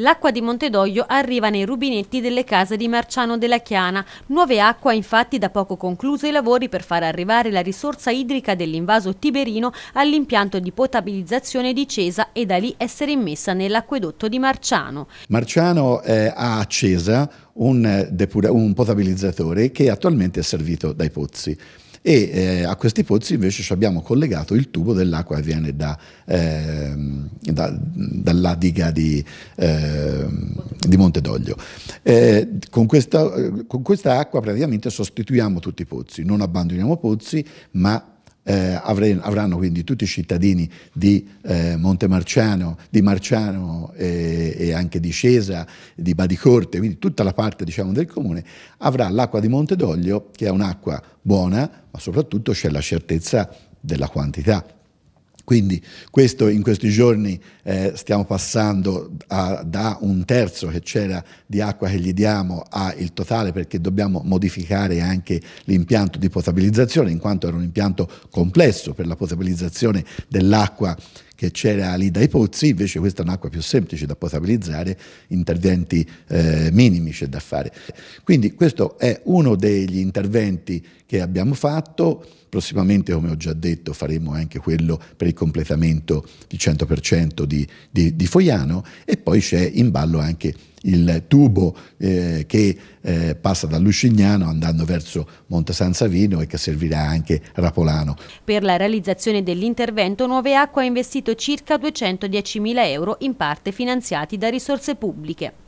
L'acqua di Montedoglio arriva nei rubinetti delle case di Marciano della Chiana. Nuove acqua infatti da poco concluso i lavori per far arrivare la risorsa idrica dell'invaso tiberino all'impianto di potabilizzazione di Cesa e da lì essere immessa nell'acquedotto di Marciano. Marciano eh, ha a Cesa un, eh, un potabilizzatore che attualmente è servito dai pozzi e eh, a questi pozzi invece ci abbiamo collegato il tubo dell'acqua che viene da, ehm, ehm, eh, da, dall'adiga di, eh, di Montedoglio. Con questa, eh, con questa acqua praticamente sostituiamo tutti i pozzi, non abbandoniamo pozzi ma eh, avre, avranno quindi tutti i cittadini di eh, Montemarciano, di Marciano eh, e anche di Scesa, di Badicorte, quindi tutta la parte diciamo, del comune avrà l'acqua di Montedoglio che è un'acqua buona, ma soprattutto c'è la certezza della quantità quindi questo, in questi giorni eh, stiamo passando a, da un terzo che c'era di acqua che gli diamo al totale perché dobbiamo modificare anche l'impianto di potabilizzazione in quanto era un impianto complesso per la potabilizzazione dell'acqua che c'era lì dai pozzi, invece questa è un'acqua più semplice da potabilizzare, interventi eh, minimi c'è da fare. Quindi questo è uno degli interventi che abbiamo fatto, prossimamente come ho già detto faremo anche quello per il completamento di 100% di, di, di Foiano e poi c'è in ballo anche il tubo eh, che eh, passa da Lucignano andando verso Monte San Savino e che servirà anche Rapolano. Per la realizzazione dell'intervento Nuove Acque ha investito circa 210.000 euro in parte finanziati da risorse pubbliche.